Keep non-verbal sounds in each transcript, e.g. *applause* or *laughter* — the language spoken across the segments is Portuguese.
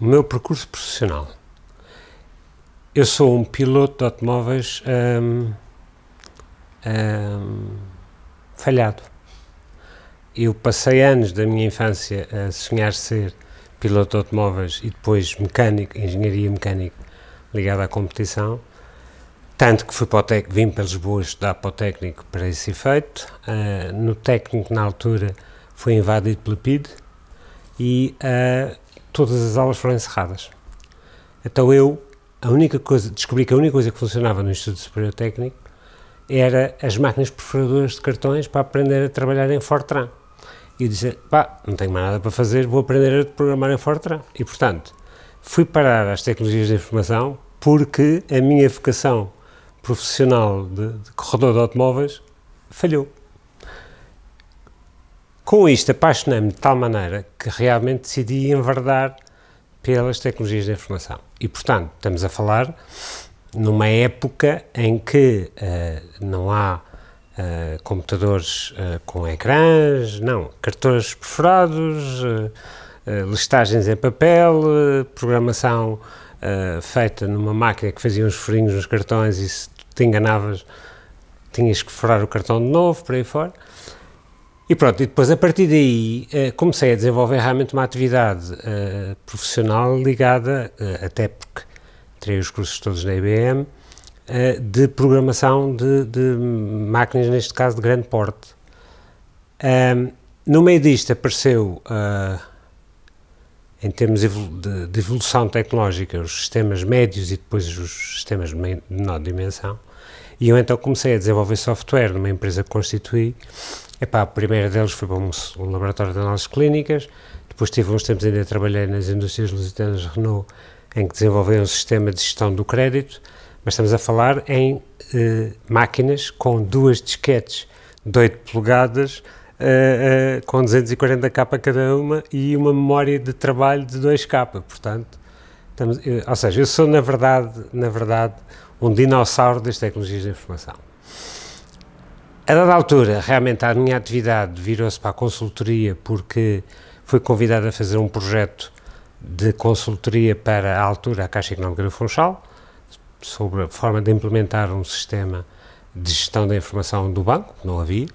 o meu percurso profissional. Eu sou um piloto de automóveis hum, hum, falhado. Eu passei anos da minha infância a sonhar ser piloto de automóveis e depois mecânico, engenharia mecânica ligada à competição. Tanto que fui para o técnico, vim para Lisboa estudar para o técnico para esse efeito. Uh, no técnico, na altura, foi invadido pelo PID e uh, todas as aulas foram encerradas. Então eu, a única coisa, descobri que a única coisa que funcionava no Instituto Superior Técnico era as máquinas perfuradoras de cartões para aprender a trabalhar em Fortran. E eu disse, pá, não tenho mais nada para fazer, vou aprender a programar em Fortran. E, portanto, fui parar às tecnologias de informação porque a minha vocação profissional de, de corredor de automóveis falhou. Com isto, apaixonei-me de tal maneira que realmente decidi enverdar pelas tecnologias da informação. E, portanto, estamos a falar numa época em que uh, não há uh, computadores uh, com ecrãs, não, cartões perfurados, listagens em papel, programação feita numa máquina que fazia uns furinhos nos cartões e se te enganavas tinhas que furar o cartão de novo, por aí fora. E pronto, e depois a partir daí eh, comecei a desenvolver realmente uma atividade eh, profissional ligada, eh, até porque tirei os cursos todos na IBM, de programação de, de, máquinas, neste caso de grande porte. Um, no meio disto apareceu, em termos de, de evolução tecnológica, os sistemas médios e depois os sistemas de menor dimensão, e eu então comecei a desenvolver software numa empresa que constituí Epá, a primeira deles foi para um, um laboratório de análises clínicas, depois tive uns tempos ainda trabalhar nas indústrias lusitanas Renault, em que desenvolveu um sistema de gestão do crédito, mas estamos a falar em eh, máquinas com duas disquetes de 8 polegadas, eh, eh, com 240k cada uma e uma memória de trabalho de 2k, portanto, estamos, eh, ou seja, eu sou na verdade, na verdade, um dinossauro das tecnologias de informação. A dada altura, realmente a minha atividade virou-se para a consultoria porque fui convidado a fazer um projeto de consultoria para a altura a Caixa Económica do Funchal sobre a forma de implementar um sistema de gestão da informação do banco, que não havia.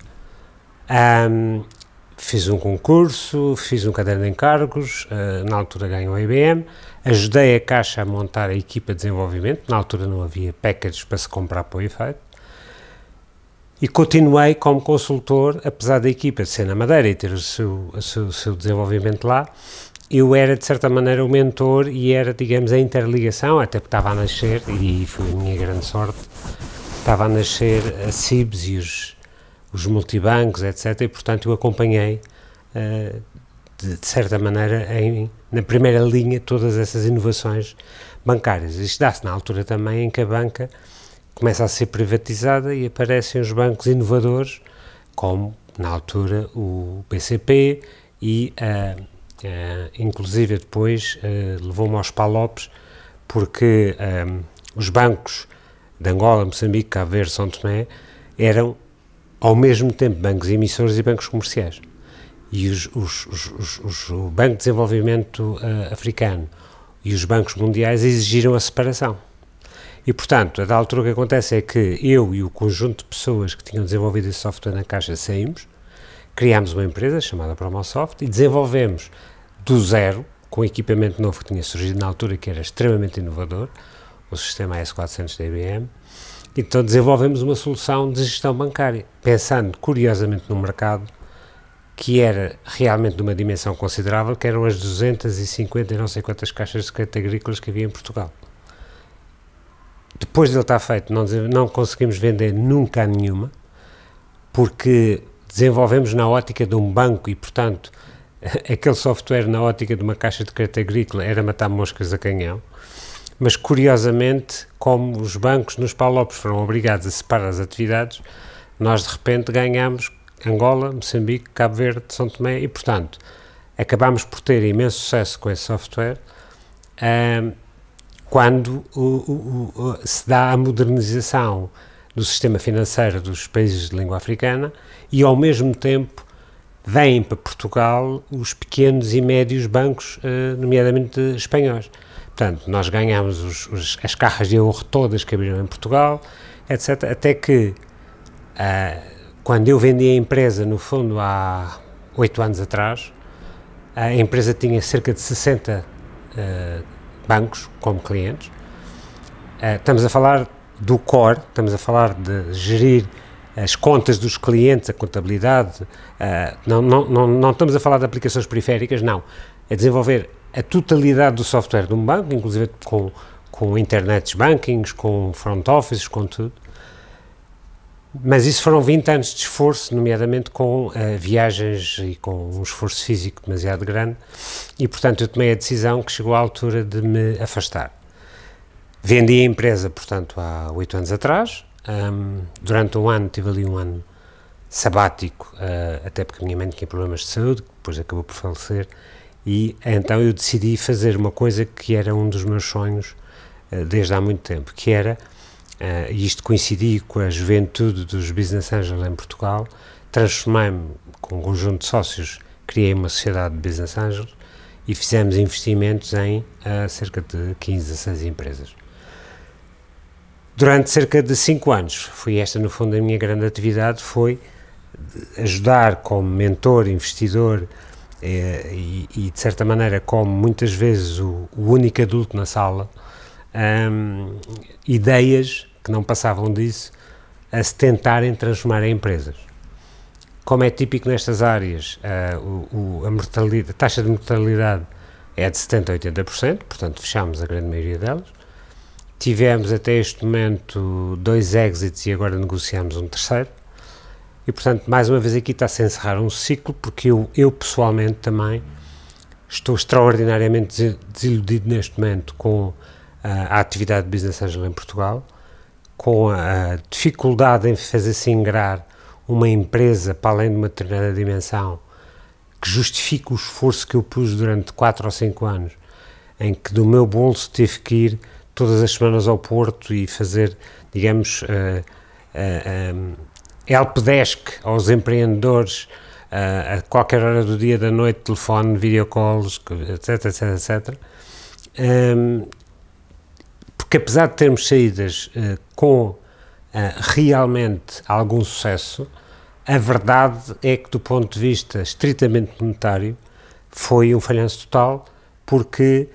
Um, fiz um concurso, fiz um caderno de encargos, uh, na altura ganhei o IBM, ajudei a Caixa a montar a equipa de desenvolvimento, na altura não havia packages para se comprar para o efeito e continuei como consultor, apesar da equipa ser na Madeira e ter o seu, o seu, o seu desenvolvimento lá, eu era de certa maneira o mentor e era, digamos, a interligação, até porque estava a nascer, e foi a minha grande sorte, estava a nascer a CIBS e os, os multibancos, etc. E portanto eu acompanhei, uh, de, de, certa maneira, em, na primeira linha, todas essas inovações bancárias. Isto dá-se na altura também em que a banca começa a ser privatizada e aparecem os bancos inovadores, como na altura o BCP e uh, uh, inclusive depois uh, levou-me aos palopes porque um, os bancos de Angola, Moçambique, Cabo Verde, São Tomé eram ao mesmo tempo bancos emissores e bancos comerciais. E os, os, os, os o Banco de Desenvolvimento Africano e os bancos mundiais exigiram a separação e, portanto, a da altura o que acontece é que eu e o conjunto de pessoas que tinham desenvolvido esse software na caixa saímos, criámos uma empresa chamada Promosoft e desenvolvemos do zero, com equipamento novo que tinha surgido na altura, que era extremamente inovador, o sistema S400 da IBM, então desenvolvemos uma solução de gestão bancária, pensando curiosamente no mercado que era realmente de uma dimensão considerável, que eram as 250 e não sei quantas caixas de crédito agrícolas que havia em Portugal depois dele estar feito, não, não conseguimos vender nunca a nenhuma, porque desenvolvemos na ótica de um banco e, portanto, *laughs* aquele software na ótica de uma caixa de crédito agrícola era matar moscas a canhão. Mas, curiosamente, como os bancos nos Palopes foram obrigados a separar as atividades, nós de repente ganhámos Angola, Moçambique, Cabo Verde, São Tomé e, portanto, acabámos por ter imenso sucesso com esse software. Um, quando o, o, o, se dá a modernização do sistema financeiro dos países de língua africana e, ao mesmo tempo, vêm para Portugal os pequenos e médios bancos, eh, nomeadamente espanhóis. Portanto, nós ganhamos os, os, as carras de ouro todas que abriram em Portugal, etc. Até que, eh, quando eu vendi a empresa, no fundo, há oito anos atrás, a empresa tinha cerca de 60 uh, eh, bancos como clientes. Uh, estamos a falar do core, estamos a falar de gerir as contas dos clientes, a contabilidade. Uh, não, não, não, não estamos a falar de aplicações periféricas, não. É desenvolver a totalidade do software de um banco, inclusive com, com internet bankings, com front offices, com tudo. Mas isso foram 20 anos de esforço, nomeadamente com uh, viagens e com um esforço físico demasiado grande, e portanto eu tomei a decisão que chegou à altura de me afastar. Vendi a empresa, portanto, há 8 anos atrás. Um, durante um ano, tive ali um ano sabático, uh, até porque a minha mãe tinha problemas de saúde, depois acabou por falecer, e então eu decidi fazer uma coisa que era um dos meus sonhos uh, desde há muito tempo, que era uh, isto coincidi com a juventude dos Business Angels em Portugal, transformei-me com um conjunto de sócios, criei uma sociedade de Business Angels e fizemos investimentos em uh, cerca de 15 a 6 empresas. Durante cerca de 5 anos, foi esta no fundo a minha grande atividade, foi ajudar como mentor, investidor eh, e, e, de certa maneira como muitas vezes o, o único adulto na sala, um, ehm, ideias que não passavam disso, a se tentarem transformar em empresas. Como é típico nestas áreas, a, ah, o, a, a taxa de mortalidade é de 70% a 80%, portanto fechámos a grande maioria delas. Tivemos até este momento dois exits e agora negociamos um terceiro. E portanto, mais uma vez aqui está-se a encerrar um ciclo, porque eu, eu pessoalmente também estou extraordinariamente desiludido neste momento com a, ah, a atividade de Business Angel em Portugal com a dificuldade em fazer-se ingrar uma empresa para além de uma determinada dimensão que justifique o esforço que eu pus durante 4 ou 5 anos, em que do meu bolso tive que ir todas as semanas ao Porto e fazer, digamos, uh, uh, um, helpdesk aos empreendedores uh, a qualquer hora do dia, da noite, telefone, videocalls, etc, etc, etc. Um, ehm, que apesar de termos saídas uh, com uh, realmente algum sucesso, a verdade é que, do ponto de vista estritamente monetário, foi um falhanço total, porque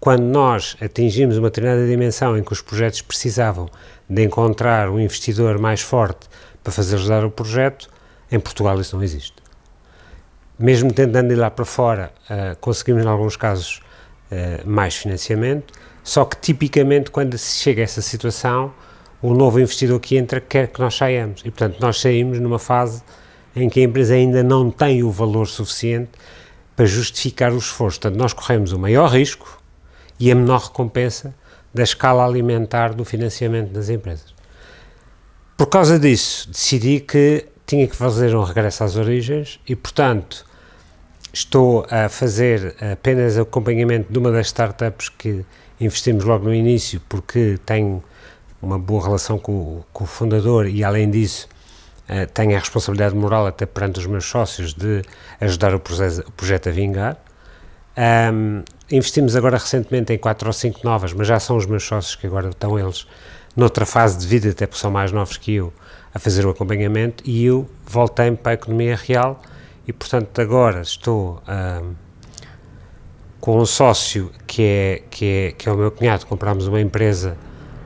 quando nós atingimos uma determinada dimensão em que os projetos precisavam de encontrar um investidor mais forte para fazer ajudar o projeto, em Portugal isso não existe. Mesmo tentando ir lá para fora, uh, conseguimos, em alguns casos, mais financiamento, só que tipicamente quando se chega a essa situação, o novo investidor que entra quer que nós saiamos. E portanto nós saímos numa fase em que a empresa ainda não tem o valor suficiente para justificar o esforço. Portanto, nós corremos o maior risco e a menor recompensa da escala alimentar do financiamento das empresas. Por causa disso, decidi que tinha que fazer um regresso às origens e, portanto, estou a fazer apenas acompanhamento de uma das startups que investimos logo no início porque tenho uma boa relação com, com o fundador e, além disso, uh, eh, tenho a responsabilidade moral, até perante os meus sócios, de ajudar o, o projeto a vingar. Um, investimos agora recentemente em quatro ou cinco novas, mas já são os meus sócios que agora estão eles noutra fase de vida, até porque são mais novos que eu, a fazer o acompanhamento e eu voltei-me para a economia real e, portanto, agora estou um, com um sócio que é, que é, que é o meu cunhado, comprámos uma empresa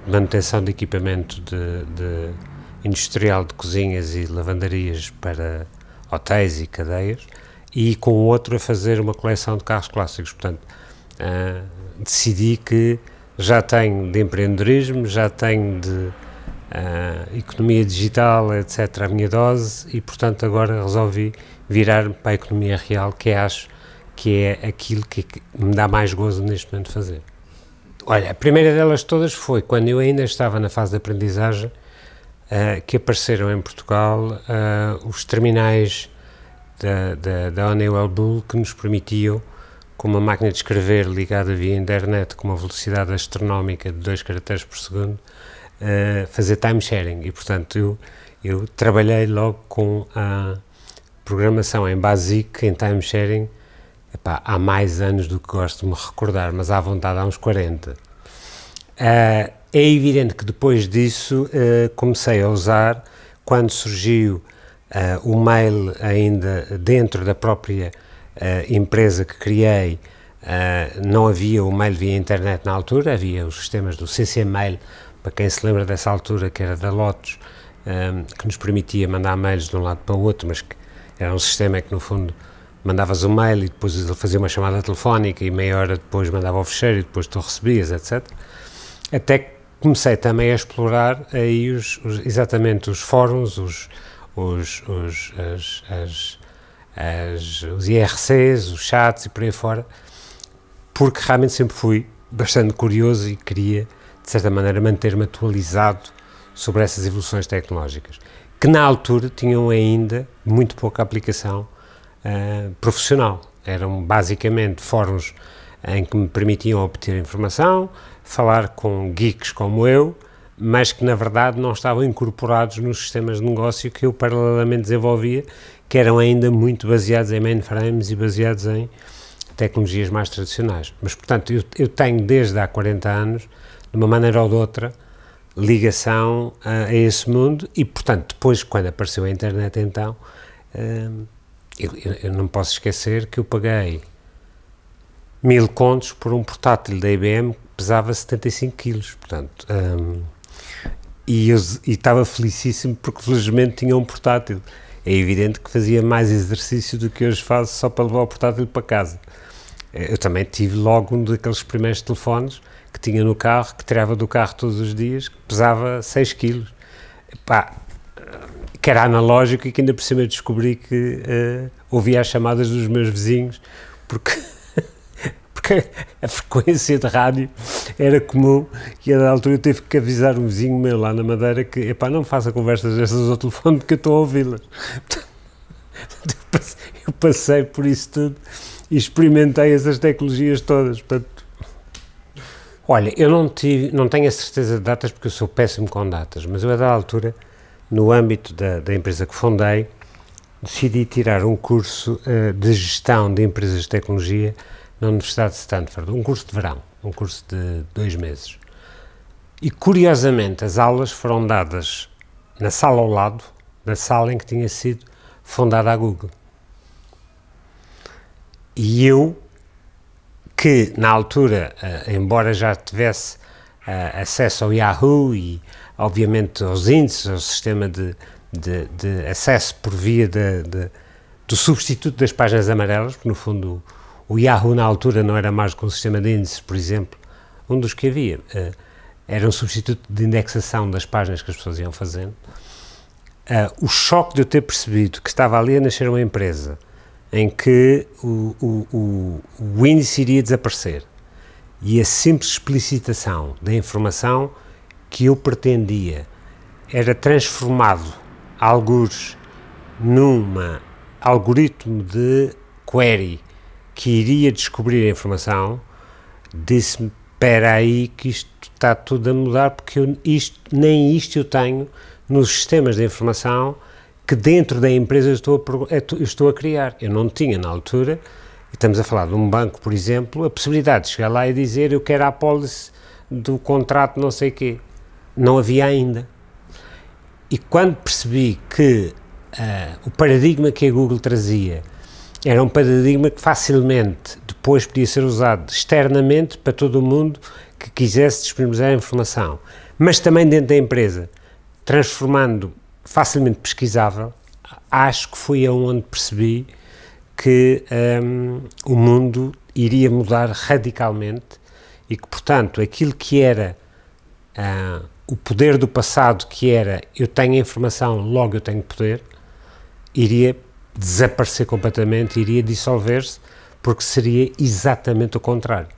de manutenção de equipamento de, de industrial de cozinhas e lavandarias para hotéis e cadeias e com o outro a fazer uma coleção de carros clássicos. Portanto, uh, decidi que já tenho de empreendedorismo, já tenho de uh, economia digital, etc., a minha dose, e portanto agora resolvi virar me para a economia real, que é, acho que é aquilo que me dá mais gozo neste momento fazer. Olha, a primeira delas todas foi quando eu ainda estava na fase de aprendizagem uh, que apareceram em Portugal uh, os terminais da, da, da Honeywell Bull que nos permitiam, com uma máquina de escrever ligada via internet com uma velocidade astronómica de 2 caracteres por segundo, uh, fazer time sharing. E portanto eu, eu trabalhei logo com a programação em BASIC, em time sharing Epá, há mais anos do que gosto de me recordar, mas à vontade há uns 40. Uh, ah, é evidente que depois disso uh, comecei a usar, quando surgiu uh, o mail ainda dentro da própria empresa que criei, não havia o mail via internet na altura, havia os sistemas do CC Mail, para quem se lembra dessa altura que era da Lotus, um, que nos permitia mandar mails de um lado para o outro, mas que era um sistema que no fundo mandavas um mail e depois ele fazia uma chamada telefónica e meia hora depois mandava o fecheiro e depois tu recebias, etc. Até que comecei também a explorar aí os, os exatamente os fóruns, os, os, os, as, as, as, os IRCs, os chats e por aí fora, porque realmente sempre fui bastante curioso e queria, de certa maneira, manter-me atualizado sobre essas evoluções tecnológicas, que na altura tinham ainda muito pouca aplicação eh, profissional. Eram basicamente fóruns em que me permitiam obter informação, falar com geeks como eu, mas que na verdade não estavam incorporados nos sistemas de negócio que eu paralelamente desenvolvia, que eram ainda muito baseados em mainframes e baseados em tecnologias mais tradicionais. Mas, portanto, eu, eu tenho desde há 40 anos, de uma maneira ou de outra, ligação a, a esse mundo e, portanto, depois, quando apareceu a internet, então, eh, eu, eu não posso esquecer que eu paguei mil contos por um portátil da IBM que pesava 75 quilos, portanto, hum, e eu estava felicíssimo porque felizmente tinha um portátil. É evidente que fazia mais exercício do que hoje faço só para levar o portátil para casa. Eh, eu também tive logo um daqueles primeiros telefones que tinha no carro, que tirava do carro todos os dias, que pesava 6 quilos. Pá, que era analógico e que ainda por cima descobri que uh, eh, ouvia as chamadas dos meus vizinhos, porque, *laughs* porque a frequência de rádio era comum e a da altura eu tive que avisar um vizinho meu lá na Madeira que, epá, não faça conversas dessas ao telefone porque eu estou a ouvi-las. *laughs* Eu passei por isso tudo e experimentei essas tecnologias todas, portanto, Olha, eu não, tive, não tenho a certeza de datas porque eu sou péssimo com datas, mas eu a da altura no âmbito da, da empresa que fundei, decidi tirar um curso uh, de gestão de empresas de tecnologia na Universidade de Stanford, um curso de verão, um curso de dois meses. E curiosamente as aulas foram dadas na sala ao lado da sala em que tinha sido fundada a Google. E eu, que na altura, uh, embora já tivesse uh, acesso ao Yahoo e obviamente, aos índices, ao sistema de, de, de acesso por via de, de, do substituto das páginas amarelas, porque, no fundo, o Yahoo, na altura, não era mais que um sistema de índices, por exemplo, um dos que havia. Eh, era um substituto de indexação das páginas que as pessoas iam fazendo. Eh, o choque de eu ter percebido que estava ali a nascer uma empresa em que o, o, o, o índice iria desaparecer e a simples explicitação da informação que eu pretendia era transformado, alguns, numa algoritmo de query que iria descobrir a informação, disse-me, espera aí que isto está tudo a mudar porque eu, isto, nem isto eu tenho nos sistemas de informação que dentro da empresa eu estou, a, eu estou a criar. Eu não tinha na altura, e estamos a falar de um banco, por exemplo, a possibilidade de chegar lá e dizer eu quero a apólice do contrato não sei quê não havia ainda. E quando percebi que uh, o paradigma que a Google trazia era um paradigma que facilmente depois podia ser usado externamente para todo o mundo que quisesse disponibilizar a informação, mas também dentro da empresa, transformando facilmente pesquisável, acho que foi aonde percebi que um, ehm, o mundo iria mudar radicalmente e que, portanto, aquilo que era uh, o poder do passado, que era eu tenho a informação, logo eu tenho poder, iria desaparecer completamente, iria dissolver-se, porque seria exatamente o contrário.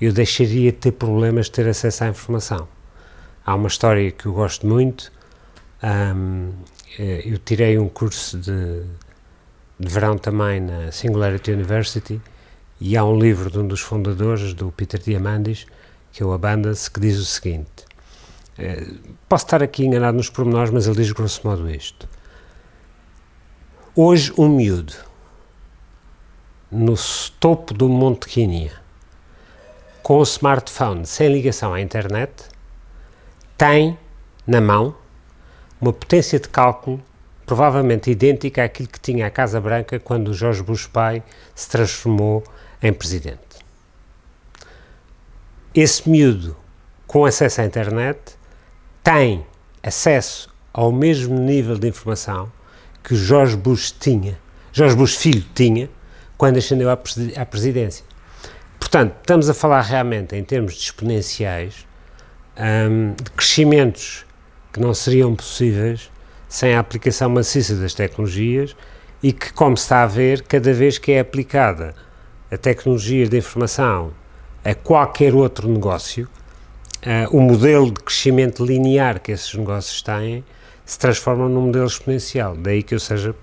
Eu deixaria de ter problemas de ter acesso à informação. Há uma história que eu gosto muito. Um, eh, eu tirei um curso de, de verão também na Singularity University e há um livro de um dos fundadores, do Peter Diamandis, que é o Abundance, que diz o seguinte: é, posso estar aqui enganado nos pormenores, mas ele diz grosso modo isto. Hoje, um miúdo, no topo do Monte Quínia, com o smartphone sem ligação à internet, tem na mão uma potência de cálculo provavelmente idêntica àquilo que tinha a Casa Branca quando Jorge Bush pai se transformou em presidente. Esse miúdo com acesso à internet tem acesso ao mesmo nível de informação que Jorge Bush tinha, Jorge Bush filho tinha, quando ascendeu à presidência. Portanto, estamos a falar realmente em termos de exponenciais, um, de crescimentos que não seriam possíveis sem a aplicação maciça das tecnologias e que, como se está a ver, cada vez que é aplicada a tecnologia da informação a qualquer outro negócio, uh, o modelo de crescimento linear que esses negócios têm se transforma num modelo exponencial. Daí que eu seja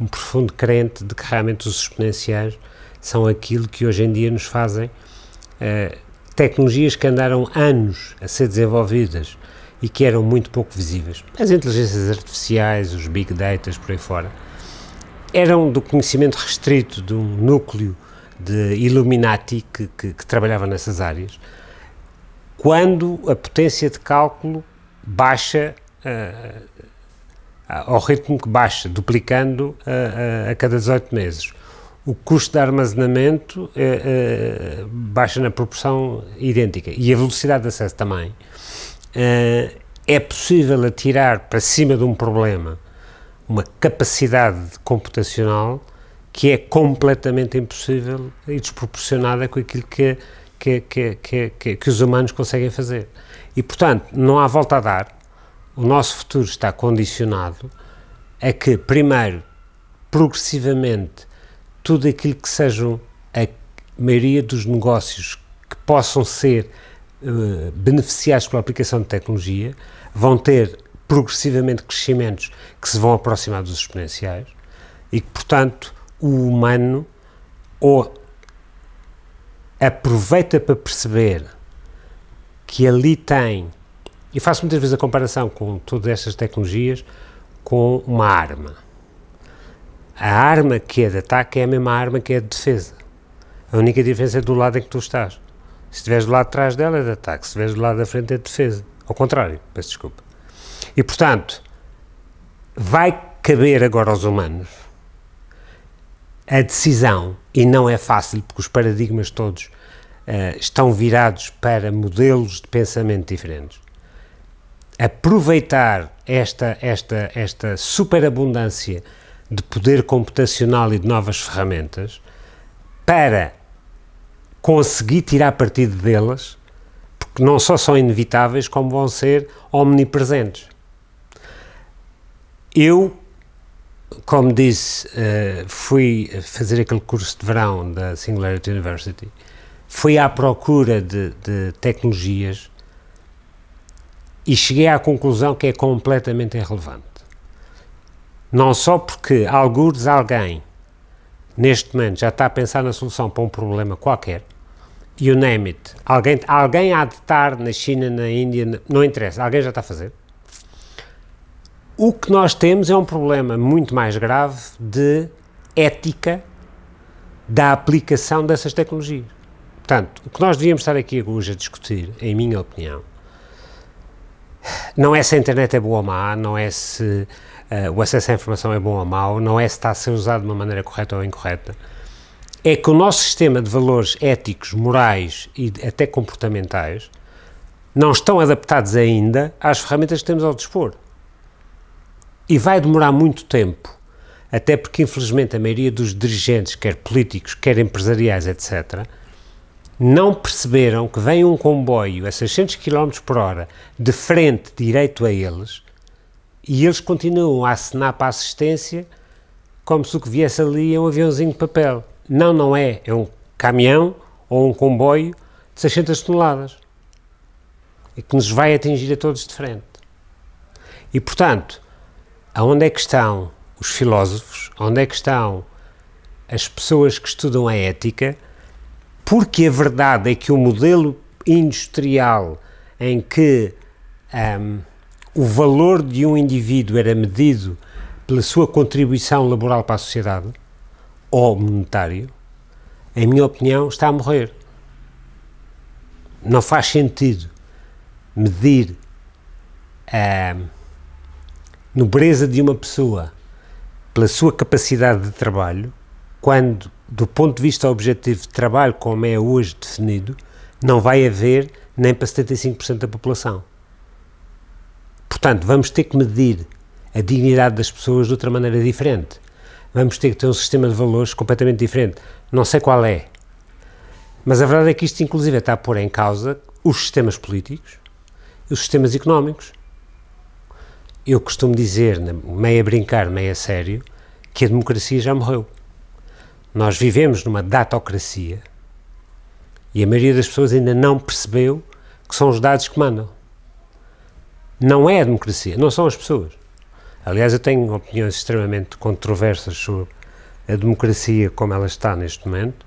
um profundo crente de que realmente os exponenciais são aquilo que hoje em dia nos fazem uh, tecnologias que andaram anos a ser desenvolvidas e que eram muito pouco visíveis. As inteligências artificiais, os big data, por aí fora, eram do conhecimento restrito de um núcleo de Illuminati que, que, que trabalhava nessas áreas quando a potência de cálculo baixa uh, ao ritmo que baixa, duplicando uh, uh, a cada 18 meses. O custo de armazenamento baixa na proporção idêntica e a velocidade de acesso também. é possível atirar para cima de um problema uma capacidade computacional que é completamente impossível e desproporcionada com aquilo que é que, que, que, que, os humanos conseguem fazer. E, portanto, não há volta a dar. O nosso futuro está condicionado a que, primeiro, progressivamente, tudo aquilo que sejam a maioria dos negócios que possam ser uh, beneficiados pela aplicação de tecnologia vão ter progressivamente crescimentos que se vão aproximar dos exponenciais e que, portanto, o humano ou aproveita para perceber que ali tem, e faço muitas vezes a comparação com todas estas tecnologias, com uma arma. A arma que é de ataque é a mesma arma que é de defesa. A única diferença é do lado em que tu estás. Se estiveres do lado de trás dela é de ataque, se estiveres do lado da frente é de defesa. Ao contrário, peço desculpa. E portanto, vai caber agora aos humanos a decisão, e não é fácil porque os paradigmas todos eh, estão virados para modelos de pensamento diferentes. Aproveitar esta, esta, esta superabundância de poder computacional e de novas ferramentas para conseguir tirar partido delas, porque não só são inevitáveis, como vão ser omnipresentes. Eu, como disse, eh, fui fazer aquele curso de verão da Singularity University fui à procura de, de tecnologias e cheguei à conclusão que é completamente irrelevante. Não só porque, algures, alguém neste momento já está a pensar na solução para um problema qualquer, you name it, alguém, alguém há de estar na China, na Índia, não interessa, alguém já está a fazer. O que nós temos é um problema muito mais grave de ética da aplicação dessas tecnologias. Portanto, o que nós devíamos estar aqui hoje a discutir, em minha opinião, não é se a internet é boa ou má, não é se uh, o acesso à informação é bom ou mau, não é se está a ser usado de uma maneira correta ou incorreta. É que o nosso sistema de valores éticos, morais e até comportamentais não estão adaptados ainda às ferramentas que temos ao dispor. E vai demorar muito tempo, até porque, infelizmente, a maioria dos dirigentes, quer políticos, quer empresariais, etc., não perceberam que vem um comboio a 600 km por hora de frente direito a eles e eles continuam a assinar para a assistência como se o que viesse ali é um aviãozinho de papel. Não, não é. É um caminhão ou um comboio de 600 toneladas e que nos vai atingir a todos de frente. E, portanto, aonde é que estão os filósofos, onde é que estão as pessoas que estudam a ética, porque a verdade é que o modelo industrial em que um, o valor de um indivíduo era medido pela sua contribuição laboral para a sociedade ou monetário, em minha opinião, está a morrer. Não faz sentido medir a hum, nobreza de uma pessoa pela sua capacidade de trabalho quando do ponto de vista objetivo de trabalho, como é hoje definido, não vai haver nem para 75% da população. Portanto, vamos ter que medir a dignidade das pessoas de outra maneira diferente. Vamos ter que ter um sistema de valores completamente diferente. Não sei qual é. Mas a verdade é que isto, inclusive, está a pôr em causa os sistemas políticos e os sistemas económicos. Eu costumo dizer, meio a brincar, meio a sério, que a democracia já morreu. Nós vivemos numa datocracia e a maioria das pessoas ainda não percebeu que são os dados que mandam. Não é a democracia, não são as pessoas. Aliás, eu tenho opiniões extremamente controversas sobre a democracia como ela está neste momento,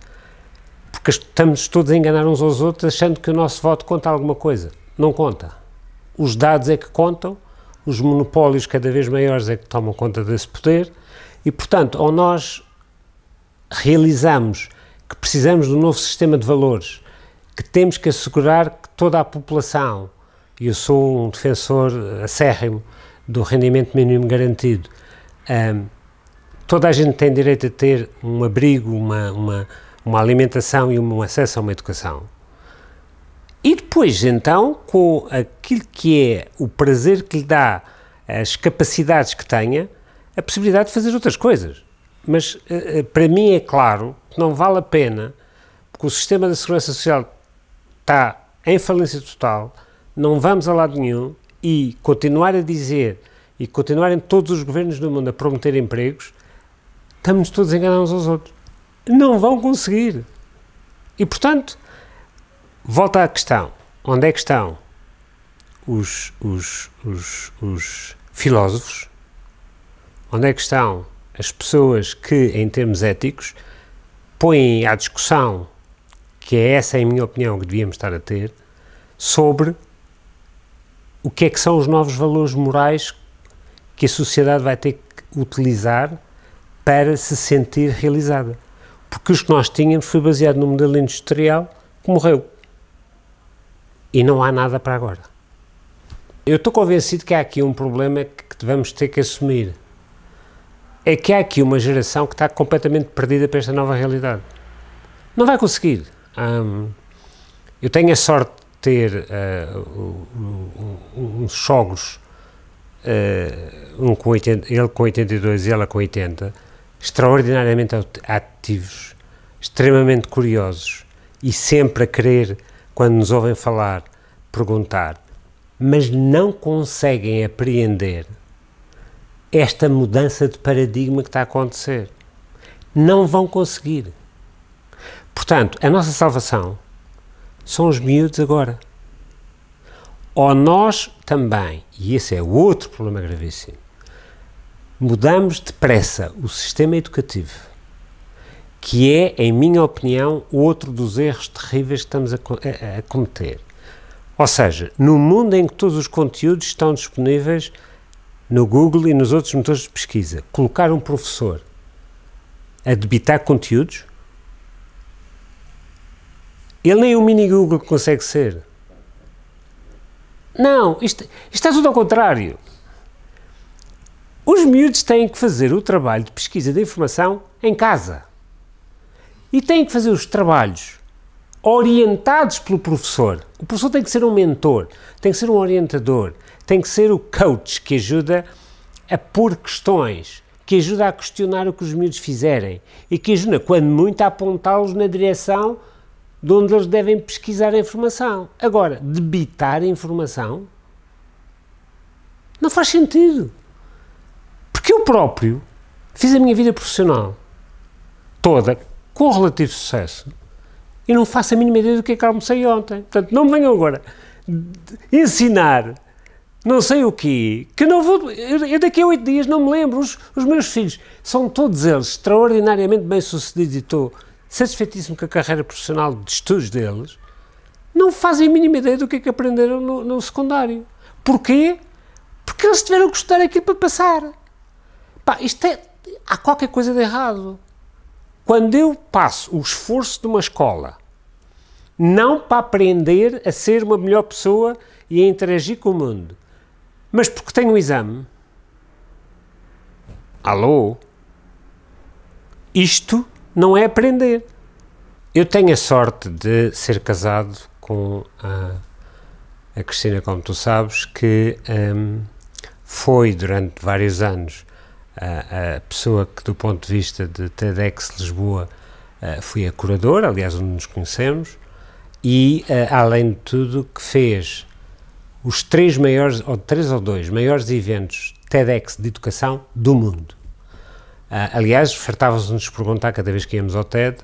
porque estamos todos a enganar uns aos outros achando que o nosso voto conta alguma coisa. Não conta. Os dados é que contam, os monopólios cada vez maiores é que tomam conta desse poder e, portanto, ou nós realizamos que precisamos de um novo sistema de valores, que temos que assegurar que toda a população, e eu sou um defensor acérrimo do rendimento mínimo garantido, um, toda a gente tem direito a ter um abrigo, uma, uma, uma alimentação e um acesso a uma educação. E depois, então, com aquilo que é o prazer que lhe dá, as capacidades que tenha, a possibilidade de fazer outras coisas mas eh, eh, para mim é claro que não vale a pena, porque o sistema da segurança social está em falência total, não vamos a lado nenhum e continuar a dizer e continuarem todos os governos do mundo a prometer empregos, estamos todos enganados aos outros. Não vão conseguir. E portanto, volta à questão: onde é que estão os, os, os, os filósofos? Onde é que estão as pessoas que, em termos éticos, põem à discussão, que é essa, em minha opinião, que devíamos estar a ter, sobre o que é que são os novos valores morais que a sociedade vai ter que utilizar para se sentir realizada. Porque os que nós tínhamos foi baseado no modelo industrial que morreu. E não há nada para agora. Eu estou convencido que há aqui um problema que vamos ter que assumir é que há aqui uma geração que está completamente perdida para esta nova realidade. Não vai conseguir. Um, eu tenho a sorte de ter uh, uns sogros, uh, um com 80, ele com 82 e ela com 80, extraordinariamente ativos, extremamente curiosos e sempre a querer, quando nos ouvem falar, perguntar, mas não conseguem apreender esta mudança de paradigma que está a acontecer. Não vão conseguir. Portanto, a nossa salvação são os miúdos agora. Ou nós também, e esse é outro problema gravíssimo, mudamos depressa o sistema educativo, que é, em minha opinião, outro dos erros terríveis que estamos a, a, a cometer. Ou seja, no mundo em que todos os conteúdos estão disponíveis no Google e nos outros motores de pesquisa, colocar um professor a debitar conteúdos, ele nem o mini Google consegue ser. Não, isto, isto está tudo ao contrário. Os miúdos têm que fazer o trabalho de pesquisa da informação em casa. E têm que fazer os trabalhos orientados pelo professor. O professor tem que ser um mentor, tem que ser um orientador, tem que ser o coach que ajuda a pôr questões, que ajuda a questionar o que os miúdos fizerem e que ajuda, quando muito, a apontá-los na direção de onde eles devem pesquisar a informação. Agora, debitar a informação não faz sentido. Porque eu próprio fiz a minha vida profissional toda com relativo sucesso e não faço a mínima ideia do que é que almocei ontem. Portanto, não me venham agora ensinar não sei o quê, que não vou. Eu daqui a oito dias não me lembro. Os, os meus filhos são todos eles extraordinariamente bem-sucedidos e estou satisfeitíssimo com a carreira profissional de estudos deles. Não fazem a mínima ideia do que é que aprenderam no, no secundário. Porquê? Porque eles tiveram que estudar aquilo para passar. Pá, isto é. Há qualquer coisa de errado. Quando eu passo o esforço de uma escola não para aprender a ser uma melhor pessoa e a interagir com o mundo, mas porque tenho um exame. Alô? Isto não é aprender. Eu tenho a sorte de ser casado com a, a Cristina, como tu sabes, que um, foi durante vários anos a, a, pessoa que, do ponto de vista de TEDx Lisboa, uh, fui a curadora, aliás, onde nos conhecemos, e, uh, além de tudo, que fez os três maiores, ou três ou dois maiores eventos TEDx de educação do mundo. Uh, aliás, fartávamos nos perguntar cada vez que íamos ao TED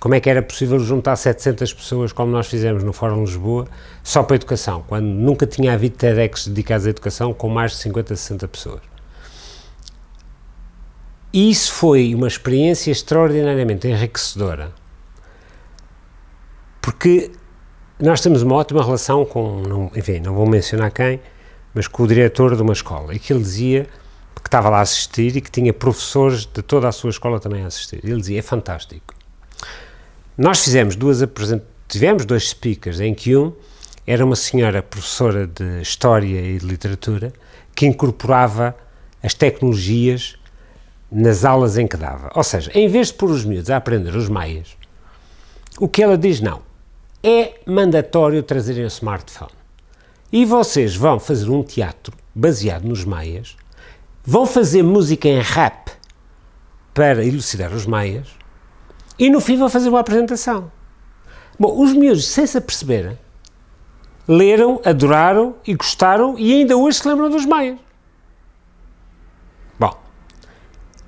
como é que era possível juntar 700 pessoas, como nós fizemos no Fórum Lisboa, só para a educação, quando nunca tinha havido TEDx dedicados à educação com mais de 50, 60 pessoas. E isso foi uma experiência extraordinariamente enriquecedora, porque nós temos uma ótima relação com, não, enfim, não vou mencionar quem, mas com o diretor de uma escola, e que ele dizia que estava lá a assistir e que tinha professores de toda a sua escola também a assistir. Ele dizia, é fantástico. Nós fizemos duas tivemos dois speakers, em que um era uma senhora professora de História e de Literatura, que incorporava as tecnologias nas aulas em que dava. Ou seja, em vez de pôr os miúdos a aprender os maias, o que ela diz, não, é mandatório trazerem o smartphone. E vocês vão fazer um teatro baseado nos maias, vão fazer música em rap para elucidar os maias e no fim vão fazer uma apresentação. Bom, os miúdos, sem se aperceberem, leram, adoraram e gostaram e ainda hoje se lembram dos maias. Bom,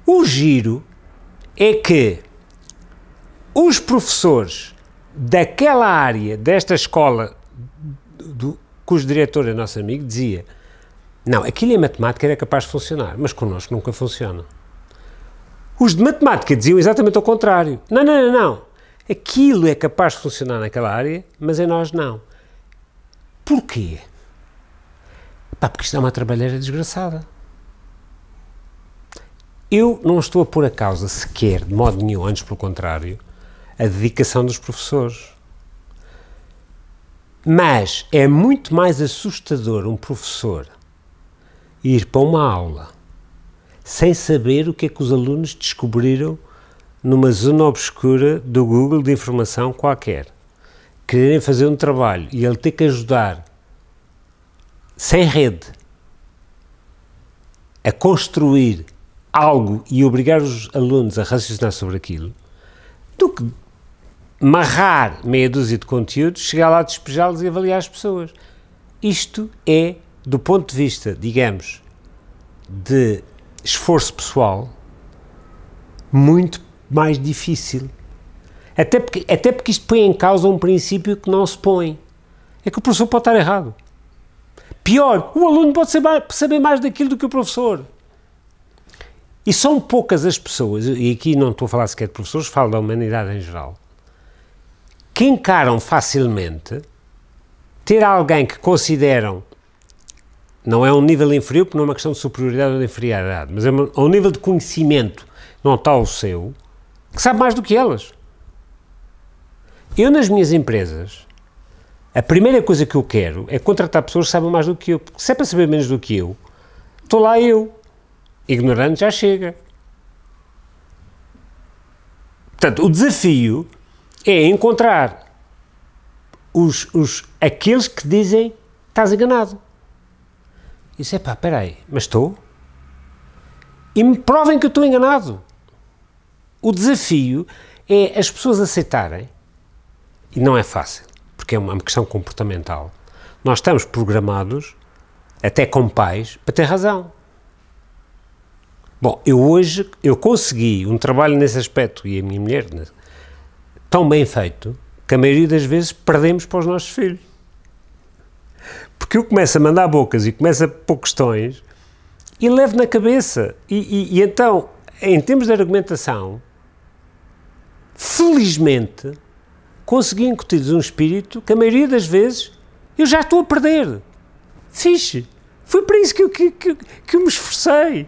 o giro é que os professores daquela área, desta escola, do, cujo diretor é nosso amigo, dizia: Não, aquilo em matemática era capaz de funcionar, mas connosco nunca funciona. Os de matemática diziam exatamente ao contrário: Não, não, não, não. Aquilo é capaz de funcionar naquela área, mas em nós não. Porquê? Pá, porque isto é uma trabalheira desgraçada. Eu não estou a pôr a causa sequer, de modo nenhum, antes pelo contrário, a dedicação dos professores. Mas é muito mais assustador um professor ir para uma aula sem saber o que é que os alunos descobriram numa zona obscura do Google de informação qualquer. Quererem fazer um trabalho e ele ter que ajudar sem rede a construir algo e obrigar os alunos a raciocinar sobre aquilo do que marrar meia dúzia de conteúdos, chegar lá, despejá-los e avaliar as pessoas. Isto é, do ponto de vista, digamos, de esforço pessoal, muito mais difícil. Até porque, até porque isto põe em causa um princípio que não se põe. É que o professor pode estar errado. Pior, o aluno pode saber mais daquilo do que o professor. E são poucas as pessoas, e aqui não estou a falar sequer de professores, falo da humanidade em geral, que encaram facilmente ter alguém que consideram não é um nível inferior, porque não é uma questão de superioridade ou de inferioridade, mas é, é um nível de conhecimento não está o seu, que sabe mais do que elas. Eu, nas minhas empresas, a primeira coisa que eu quero é contratar pessoas que sabem mais do que eu, porque se é para saber menos do que eu, estou lá eu. Ignorante já chega. Portanto, o desafio é encontrar os, os, aqueles que dizem estás enganado. Isso é pá, espera aí, mas estou? E me provem que eu estou enganado. O desafio é as pessoas aceitarem, e não é fácil, porque é, é uma questão comportamental. Nós estamos programados, até com pais, para ter razão. Bom, eu hoje, eu consegui um trabalho nesse aspecto, e a minha mulher, né, tão bem feito que a maioria das vezes perdemos para os nossos filhos. Porque eu começo a mandar bocas e começo a pôr questões e levo na cabeça. E, e, e então, em termos de argumentação, felizmente consegui incutir um espírito que a maioria das vezes eu já estou a perder. Fixe. Foi para isso que eu, que, que, que eu me esforcei.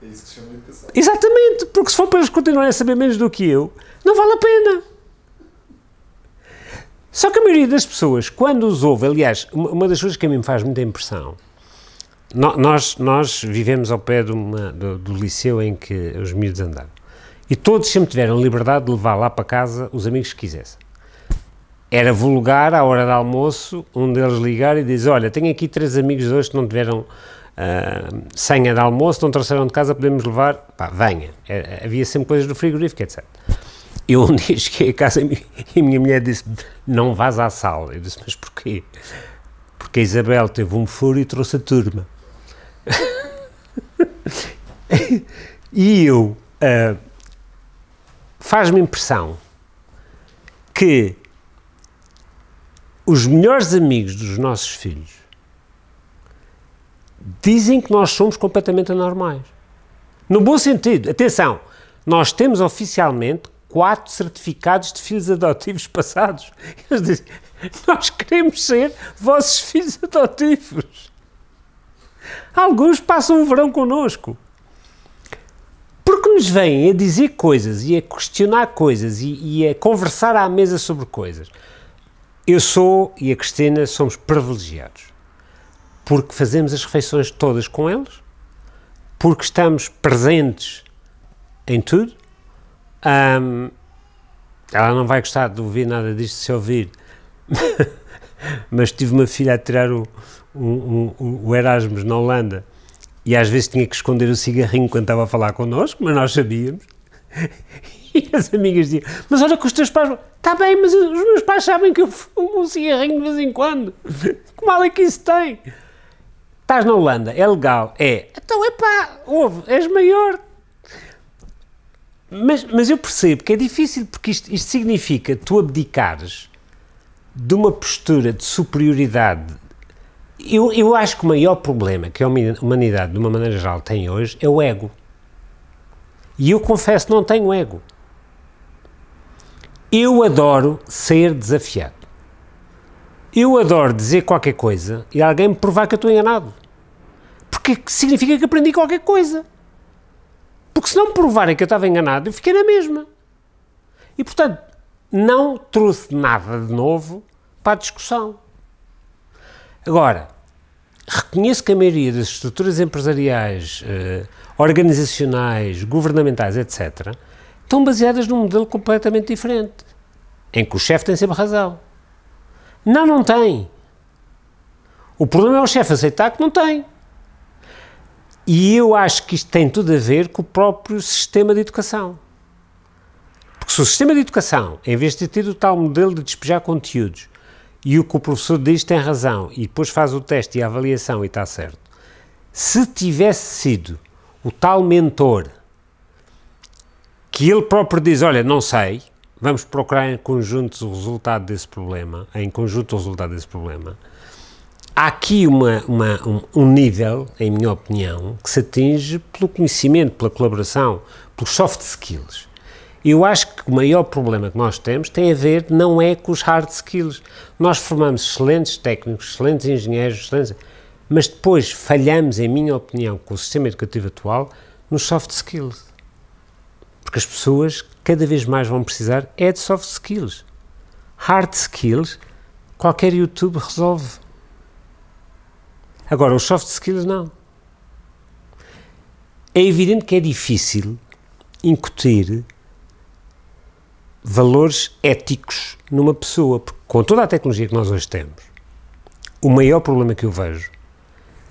É isso que chama educação. Exatamente, porque se for para eles continuarem a saber menos do que eu, não vale a pena. Só que a maioria das pessoas, quando os ouve, aliás, uma das coisas que a mim me faz muita impressão, nós, nós vivemos ao pé uma, do, do, liceu em que os miúdos andaram. E todos sempre tiveram liberdade de levar lá para casa os amigos que quisessem. Era vulgar, à hora de almoço, um deles ligar e dizer: Olha, tenho aqui três amigos hoje que não tiveram uh, senha de almoço, não trouxeram de casa, podemos levar. Pá, venha. Era, é, havia sempre coisas do frigorífico, etc. Eu um *laughs* dia cheguei a casa e a minha mulher disse não vás à sala. Eu disse, mas porquê? Porque a Isabel teve um furo e trouxe a turma. *laughs* e eu, uh, faz-me impressão que os melhores amigos dos nossos filhos dizem que nós somos completamente anormais. No bom sentido, atenção, nós temos oficialmente quatro certificados de filhos adotivos passados. Eles dizem, nós queremos ser vossos filhos adotivos. Alguns passam o verão connosco. Porque nos vêm a dizer coisas e a questionar coisas e, e a conversar à mesa sobre coisas. Eu sou e a Cristina somos privilegiados. Porque fazemos as refeições todas com eles, porque estamos presentes em tudo um, ela não vai gostar de ouvir nada disto se ouvir. *laughs* Mas tive uma filha a tirar o, o Erasmus na Holanda e às vezes tinha que esconder o cigarrinho quando estava a falar connosco, mas nós sabíamos. *laughs* E as amigas diziam: Mas olha que os teus pais. Está bem, mas os meus pais sabem que eu fumo um cigarrinho de vez em quando. Que mal é que isso tem? Estás na Holanda, é legal, é. Então é pá, ouve, és maior, mas, mas eu percebo que é difícil porque isto, isto significa tu abdicares de uma postura de superioridade. Eu, eu acho que o maior problema que a humanidade, de uma maneira geral, tem hoje é o ego. E eu confesso, não tenho ego. Eu adoro ser desafiado. Eu adoro dizer qualquer coisa e alguém me provar que eu estou enganado. Porque significa que aprendi qualquer coisa. Porque se não provarem que eu estava enganado, eu fiquei na mesma. E portanto, não trouxe nada de novo para a discussão. Agora, reconheço que a maioria das estruturas empresariais, eh, organizacionais, governamentais, etc., estão baseadas num modelo completamente diferente, em que o chefe tem sempre razão. Não, não tem. O problema é o chefe aceitar que não tem. E eu acho que isto tem tudo a ver com o próprio sistema de educação. Porque se o sistema de educação, em vez de ter o tal modelo de despejar conteúdos, e o que o professor diz tem razão, e depois faz o teste e a avaliação e está certo, se tivesse sido o tal mentor que ele próprio diz: Olha, não sei, vamos procurar em conjunto o resultado desse problema, em conjunto o resultado desse problema, há aqui uma, uma, um, nível, em minha opinião, que se atinge pelo conhecimento, pela colaboração, pelos soft skills. Eu acho que o maior problema que nós temos tem a ver não é com os hard skills. Nós formamos excelentes técnicos, excelentes engenheiros, excelentes, mas depois falhamos, em minha opinião, com o sistema educativo atual, nos soft skills. Porque as pessoas cada vez mais vão precisar é de soft skills. Hard skills, qualquer YouTube resolve Agora, os soft skills não. É evidente que é difícil incutir valores éticos numa pessoa, porque com toda a tecnologia que nós hoje temos, o maior problema que eu vejo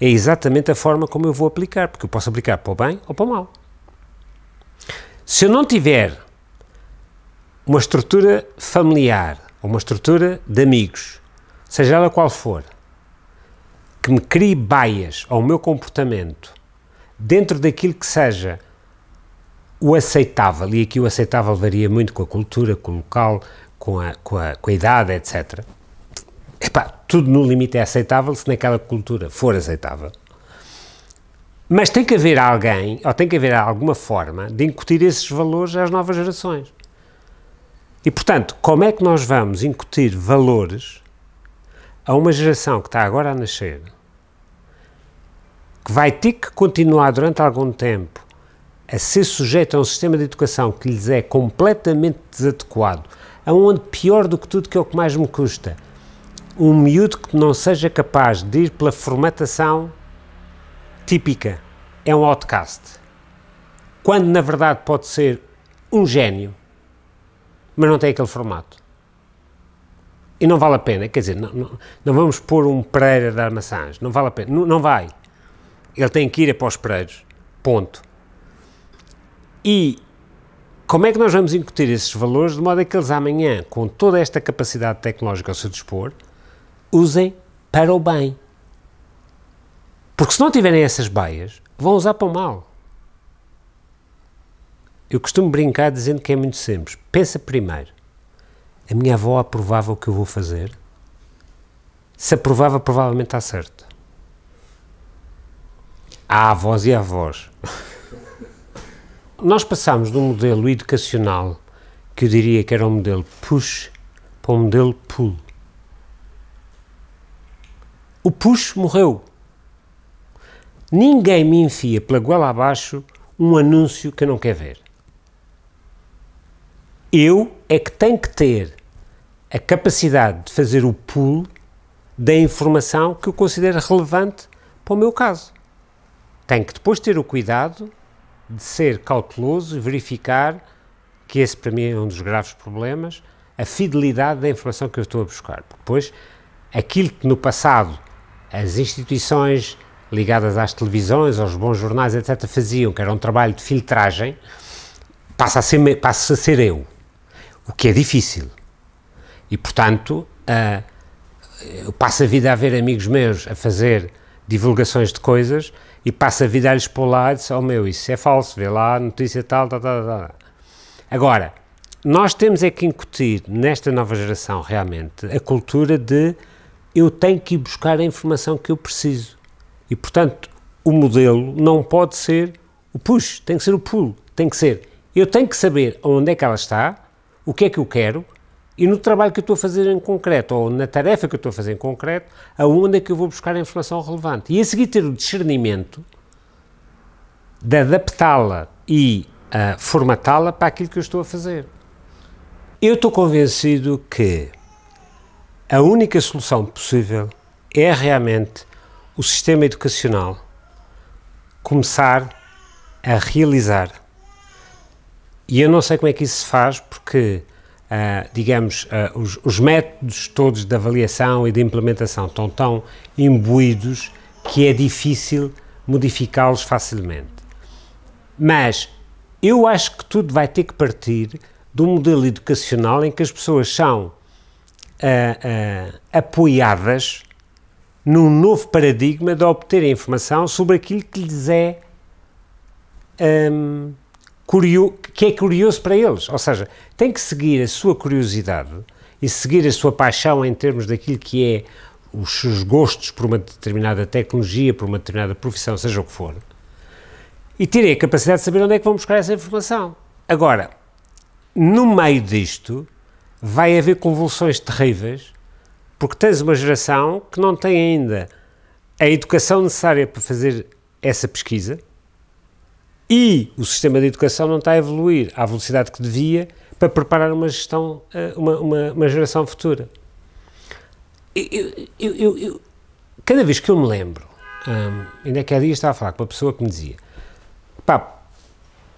é exatamente a forma como eu vou aplicar, porque eu posso aplicar para o bem ou para o mal. Se eu não tiver uma estrutura familiar ou uma estrutura de amigos, seja ela qual for, que me crie baias ao meu comportamento dentro daquilo que seja o aceitável, e aqui o aceitável varia muito com a cultura, com o local, com a, com a, com a idade, etc. Epá, tudo no limite é aceitável se naquela cultura for aceitável. Mas tem que haver alguém, ou tem que haver alguma forma de incutir esses valores às novas gerações. E, portanto, como é que nós vamos incutir valores a uma geração que está agora a nascer, que vai ter que continuar durante algum tempo a ser sujeito a um sistema de educação que lhes é completamente desadequado, aonde pior do que tudo que é o que mais me custa, um miúdo que não seja capaz de ir pela formatação típica, é um outcast. Quando na verdade pode ser um gênio, mas não tem aquele formato. E não vale a pena, quer dizer, não, não, não vamos pôr um Pereira dar Armaçãs, não vale a pena, não, não vai. Ele tem que ir é para os Pereiros. Ponto. E como é que nós vamos incutir esses valores de modo a que eles amanhã, com toda esta capacidade tecnológica ao seu dispor, usem para o bem? Porque se não tiverem essas baias, vão usar para o mal. Eu costumo brincar dizendo que é muito simples. Pensa primeiro. A minha avó aprovava o que eu vou fazer? Se aprovava, provavelmente está certo. Há avós e avós. Nós passámos de um modelo educacional, que eu diria que era um modelo push, para um modelo pull. O push morreu. Ninguém me enfia pela goela abaixo um anúncio que eu não quer ver. Eu é que tenho que ter a capacidade de fazer o pull da informação que eu considero relevante para o meu caso tem que depois ter o cuidado de ser cauteloso e verificar, que esse para mim é um dos graves problemas, a fidelidade da informação que eu estou a buscar. Porque depois, aquilo que no passado as instituições ligadas às televisões, aos bons jornais, etc., faziam, que era um trabalho de filtragem, passa a ser, passa a ser eu. O que é difícil. E, portanto, uh, eu passo a vida a ver amigos meus a fazer divulgações de coisas e passa a virar-lhes para o lado, oh meu, isso é falso, vê lá, notícia tal, tal, tal, tal. Agora, nós temos é que incutir nesta nova geração realmente a cultura de eu tenho que ir buscar a informação que eu preciso. E portanto, o modelo não pode ser o push, tem que ser o pull, tem que ser eu tenho que saber onde é que ela está, o que é que eu quero, e no trabalho que eu estou a fazer em concreto, ou na tarefa que eu estou a fazer em concreto, aonde é que eu vou buscar a informação relevante? E a seguir ter o discernimento de adaptá-la e uh, formatá-la para aquilo que eu estou a fazer. Eu estou convencido que a única solução possível é realmente o sistema educacional começar a realizar. E eu não sei como é que isso se faz, porque Uh, digamos, uh, os, os, métodos todos de avaliação e de implementação estão tão imbuídos que é difícil modificá-los facilmente. Mas eu acho que tudo vai ter que partir do modelo educacional em que as pessoas são uh, apoiadas num novo paradigma de obter informação sobre aquilo que lhes é um, curio, que é curioso para eles. Ou seja, tem que seguir a sua curiosidade e seguir a sua paixão em termos daquilo que é os seus gostos por uma determinada tecnologia, por uma determinada profissão, seja o que for, e terem a capacidade de saber onde é que vão buscar essa informação. Agora, no meio disto, vai haver convulsões terríveis, porque tens uma geração que não tem ainda a educação necessária para fazer essa pesquisa, e o sistema de educação não está a evoluir à velocidade que devia para preparar uma gestão, eh, uma, uma, uma geração futura. Eu, eu, eu, eu, cada vez que eu me lembro, hum, ainda é que há dias estava a falar com uma pessoa que me dizia, pá,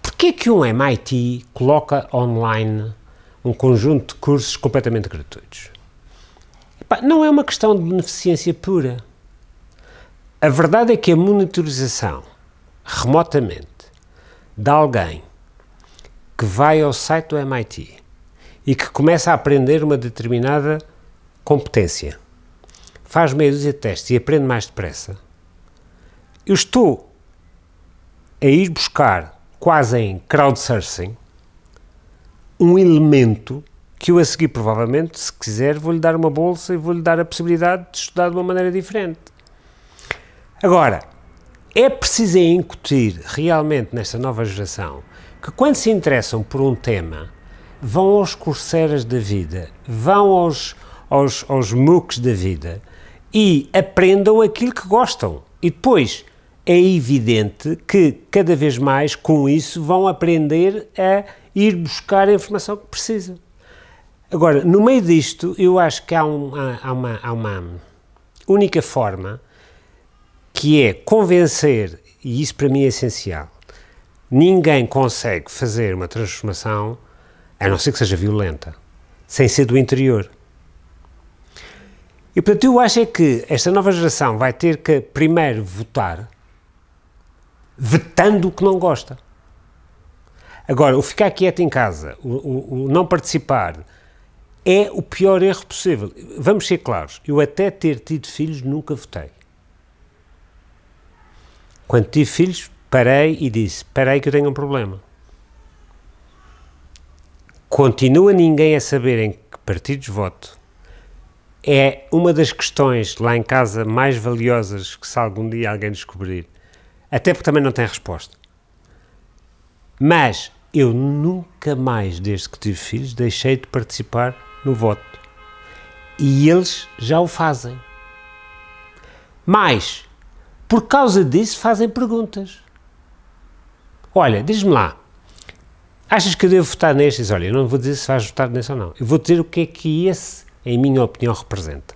porquê é que um MIT coloca online um conjunto de cursos completamente gratuitos? Pá, não é uma questão de beneficência pura. A verdade é que a monitorização remotamente de alguém que vai ao site do MIT e que começa a aprender uma determinada competência, faz meia dúzia de testes e aprende mais depressa, eu estou a ir buscar, quase em crowdsourcing, um elemento que eu a seguir, provavelmente, se quiser, vou-lhe dar uma bolsa e vou-lhe dar a possibilidade de estudar de uma maneira diferente. Agora, é preciso é incutir realmente nesta nova geração que, quando se interessam por um tema, vão aos Courseiras da vida, vão aos, aos, aos MOOCs da vida e aprendam aquilo que gostam. E depois é evidente que, cada vez mais, com isso, vão aprender a ir buscar a informação que precisam. Agora, no meio disto, eu acho que há, um, há, há uma, há uma única forma que é convencer, e isso para mim é essencial, ninguém consegue fazer uma transformação, a não ser que seja violenta, sem ser do interior. E portanto eu acho é que esta nova geração vai ter que primeiro votar, vetando o que não gosta. Agora, o ficar quieto em casa, o, o, o não participar, é o pior erro possível. Vamos ser claros, eu até ter tido filhos nunca votei. Quando tive filhos, parei e disse: Parei que eu tenho um problema. Continua ninguém a saber em que partidos voto. É uma das questões lá em casa mais valiosas que, se algum dia alguém descobrir, até porque também não tem resposta. Mas eu nunca mais, desde que tive filhos, deixei de participar no voto. E eles já o fazem. Mais, por causa disso fazem perguntas. Olha, diz-me lá, achas que eu devo votar nestes? Olha, eu não vou dizer se vais votar nesse ou não. Eu vou dizer o que é que esse, em minha opinião, representa.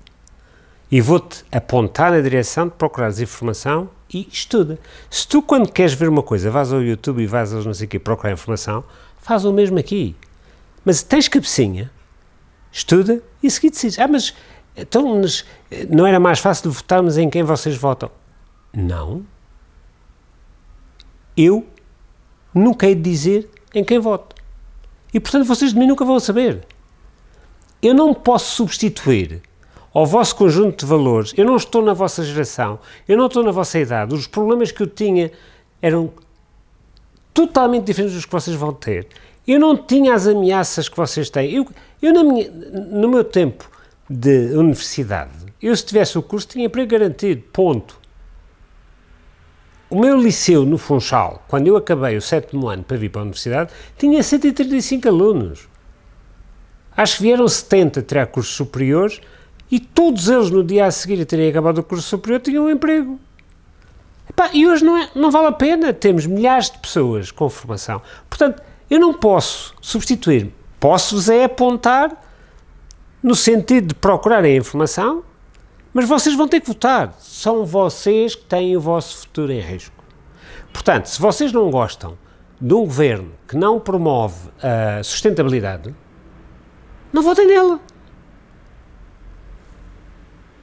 E vou-te apontar na direção de procurares informação e estuda. Se tu, quando queres ver uma coisa, vais ao YouTube e vais aos não sei o quê procurar informação, faz o mesmo aqui. Mas tens cabecinha, estuda e seguir decides. Ah, mas, então, mas eh, não era mais fácil votarmos em quem vocês votam? Não. Eu nunca hei de dizer em quem voto. E portanto vocês de mim nunca vão saber. Eu não posso substituir ao vosso conjunto de valores. Eu não estou na vossa geração, eu não estou na vossa idade. Os problemas que eu tinha eram totalmente diferentes dos que vocês vão ter. Eu não tinha as ameaças que vocês têm. Eu, eu na minha, no meu tempo de universidade, eu se tivesse o curso tinha emprego garantido, ponto. O meu liceu no Funchal, quando eu acabei o sétimo ano para vir para a universidade, tinha 135 alunos. Acho que vieram 70 tirar cursos superiores e todos eles no dia a seguir a terem acabado o curso superior tinham um emprego. Epá, e hoje não, é, não vale a pena, temos milhares de pessoas com formação. Portanto, eu não posso substituir, posso-vos é apontar no sentido de procurarem a informação, mas vocês vão ter que votar. São vocês que têm o vosso futuro em risco. Portanto, se vocês não gostam de um governo que não promove a sustentabilidade, não votem nele.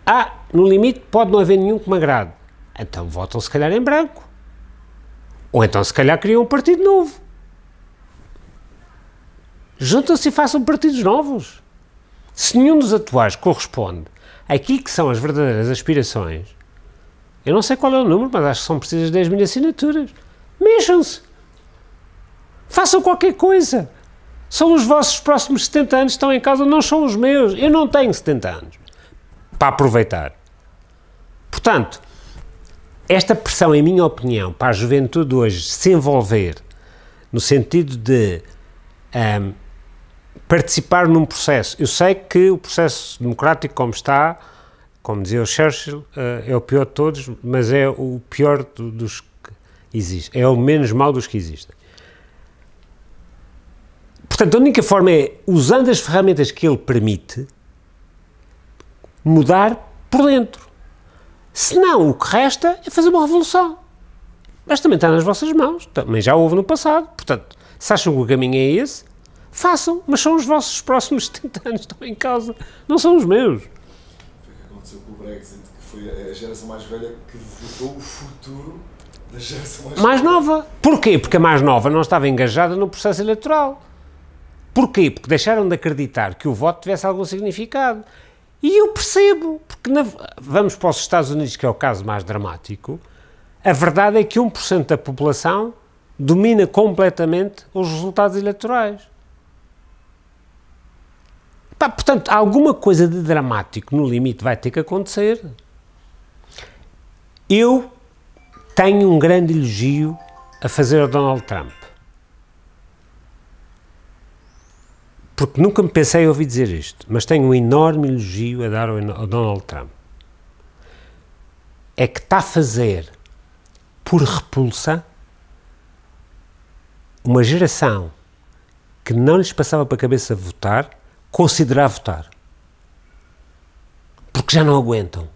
Ah, no limite pode não haver nenhum que me agrade. Então votam se calhar em branco. Ou então se calhar criam um partido novo. Juntam-se e façam partidos novos. Se nenhum dos atuais corresponde aquilo que são as verdadeiras aspirações, eu não sei qual é o número, mas acho que são precisas 10 mil assinaturas. Mexam-se! Façam qualquer coisa! São os vossos próximos 70 anos que estão em casa, não são os meus. Eu não tenho 70 anos para aproveitar. Portanto, esta pressão, em minha opinião, para a juventude hoje se envolver no sentido de um, participar num processo. Eu sei que o processo democrático, como está, como dizia o Churchill, eh, é o pior de todos, mas é o pior do, dos que existem. É o menos mau dos que existem. Portanto, a única forma é, usando as ferramentas que ele permite, mudar por dentro. Se não, o que resta é fazer uma revolução. Mas também está nas vossas mãos, também já houve no passado. Portanto, se acham que o caminho é esse, Façam, mas são os vossos próximos 70 *laughs* anos que estão em causa, não são os meus. Foi o que aconteceu com o Brexit, que foi a geração mais velha que votou o futuro da geração mais, mais nova. Porquê? Porque a mais nova não estava engajada no processo eleitoral. Porquê? Porque deixaram de acreditar que o voto tivesse algum significado. E eu percebo, porque na, vamos para os Estados Unidos, que é o caso mais dramático, a verdade é que 1% da população domina completamente os resultados eleitorais. Pá, portanto, alguma coisa de dramático no limite vai ter que acontecer. Eu tenho um grande elogio a fazer ao Donald Trump. Porque nunca me pensei ouvir dizer isto, mas tenho um enorme elogio a dar ao Donald Trump. É que está a fazer, por repulsa, uma geração que não lhes passava para a cabeça votar considerar votar. Porque já não aguentam.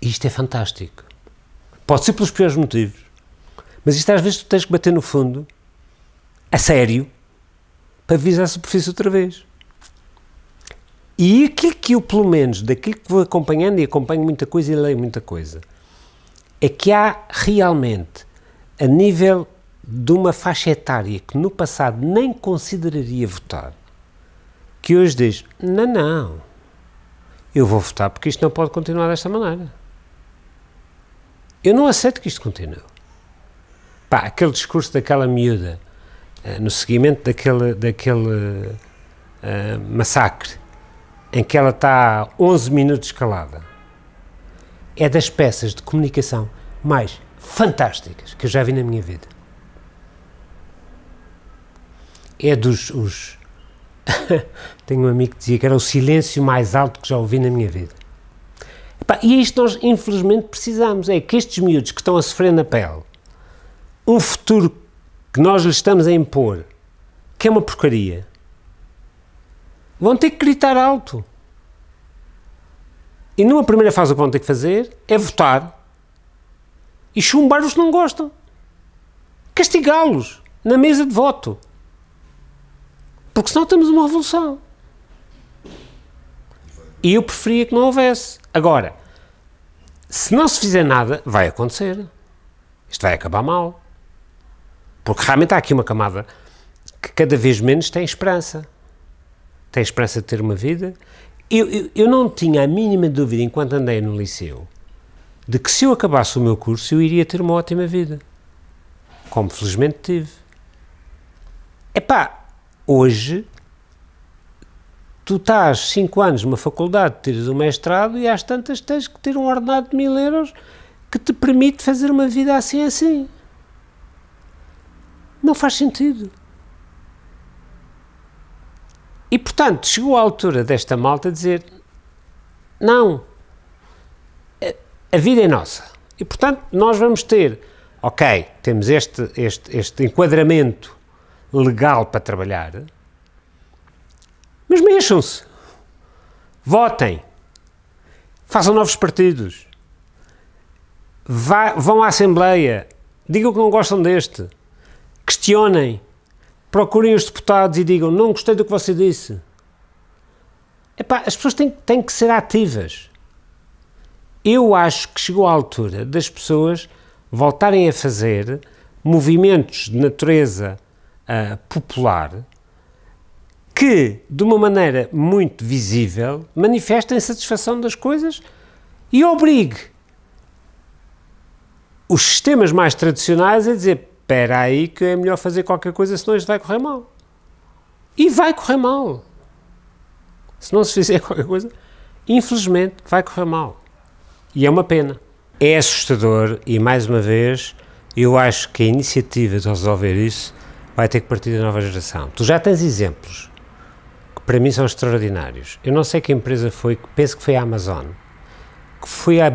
E isto é fantástico. Pode ser pelos piores motivos, mas isto às vezes tu tens que bater no fundo, a sério, para visar a superfície outra vez. E aquilo que eu, pelo menos, daquilo que vou acompanhando, e acompanho muita coisa e leio muita coisa, é que há realmente, a nível de uma faixa etária que no passado nem consideraria votar, que hoje diz: não, não, eu vou votar porque isto não pode continuar desta maneira. Eu não aceito que isto continue. Pá, aquele discurso daquela miúda, eh, no seguimento daquele, daquele uh, massacre, em que ela está 11 minutos calada, é das peças de comunicação mais fantásticas que eu já vi na minha vida. é dos. Os... *laughs* Tenho um amigo que dizia que era o silêncio mais alto que já ouvi na minha vida. Epá, e é isto nós, infelizmente, precisamos: é que estes miúdos que estão a sofrer na pele, um futuro que nós lhes estamos a impor, que é uma porcaria, vão ter que gritar alto. E numa primeira fase o que vão ter que fazer é votar e chumbar os que não gostam. Castigá-los na mesa de voto. Porque senão temos uma revolução. E eu preferia que não houvesse. Agora, se não se fizer nada, vai acontecer. Isto vai acabar mal. Porque realmente há aqui uma camada que cada vez menos tem esperança. Tem esperança de ter uma vida. Eu, eu, eu não tinha a mínima dúvida, enquanto andei no liceu, de que se eu acabasse o meu curso, eu iria ter uma ótima vida. Como felizmente tive. Epá, hoje tu estás 5 anos numa faculdade, tiras um mestrado e às tantas tens que ter um ordenado de mil euros que te permite fazer uma vida assim assim. Não faz sentido. E portanto, chegou a altura desta malta dizer: não, a, a vida é nossa. E portanto, nós vamos ter, ok, temos este, este, este enquadramento legal para trabalhar, mas mexam-se. Votem. Façam novos partidos. Vá, vão à Assembleia. Digam que não gostam deste. Questionem. Procurem os deputados e digam: Não gostei do que você disse. Epá, as pessoas têm, têm que ser ativas. Eu acho que chegou a altura das pessoas voltarem a fazer movimentos de natureza uh, popular que, de uma maneira muito visível, manifesta a insatisfação das coisas e obrigue os sistemas mais tradicionais a dizer: espera aí, que é melhor fazer qualquer coisa, senão isto vai correr mal. E vai correr mal. Se não se fizer *laughs* qualquer coisa, infelizmente vai correr mal. E é uma pena. É assustador e, mais uma vez, eu acho que a iniciativa de resolver isso vai ter que partir da nova geração. Tu já tens exemplos que para mim são extraordinários. Eu não sei que empresa foi, penso que foi a Amazon, que foi a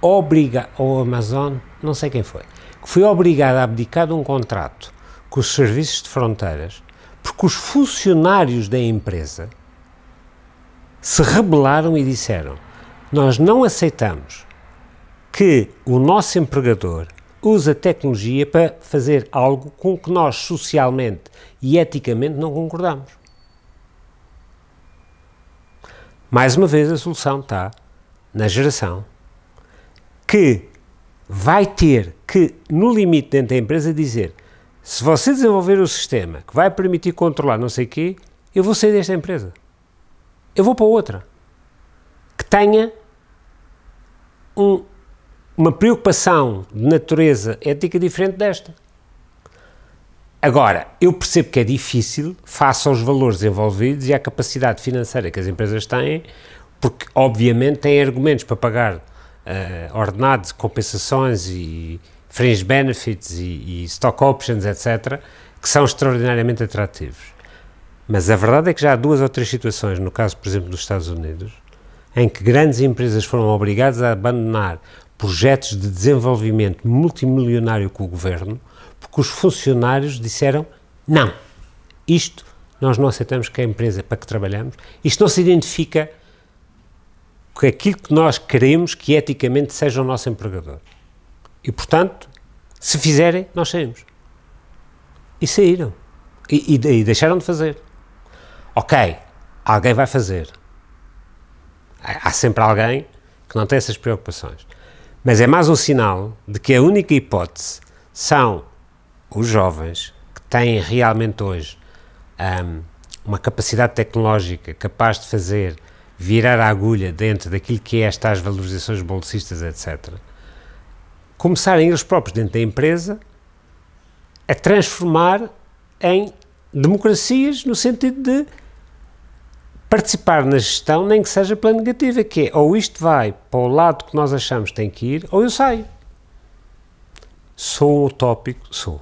obriga ou Amazon, não sei quem foi, que foi obrigada a abdicar de um contrato com os serviços de fronteiras porque os funcionários da empresa se rebelaram e disseram: Nós não aceitamos que o nosso empregador usa tecnologia para fazer algo com que nós socialmente e eticamente não concordamos. Mais uma vez, a solução está na geração que vai ter que, no limite dentro da empresa, dizer se você desenvolver o sistema que vai permitir controlar não sei o quê, eu vou sair desta empresa. Eu vou para outra. Que tenha um uma preocupação de natureza ética diferente desta. Agora, eu percebo que é difícil, face aos valores envolvidos e à capacidade financeira que as empresas têm, porque, obviamente, têm argumentos para pagar uh, ordenados, compensações e fringe benefits e, e stock options, etc., que são extraordinariamente atrativos. Mas a verdade é que já há duas ou três situações, no caso, por exemplo, dos Estados Unidos, em que grandes empresas foram obrigadas a abandonar projetos de desenvolvimento multimilionário com o governo, porque os funcionários disseram não, isto nós não aceitamos que é a empresa para que trabalhamos, isto não se identifica com aquilo que nós queremos que eticamente seja o nosso empregador. E, portanto, se fizerem, nós saímos. E saíram. E, e, e deixaram de fazer. Ok, alguém vai fazer. Há sempre alguém que não tem essas preocupações. Mas é mais um sinal de que a única hipótese são os jovens que têm realmente hoje um, uma capacidade tecnológica capaz de fazer virar a agulha dentro daquilo que é estas valorizações bolsistas, etc. Começarem eles próprios dentro da empresa a transformar em democracias no sentido de participar na gestão, nem que seja pela negativa, que é ou isto vai para o lado que nós achamos que tem que ir, ou eu saio. Sou utópico? Sou.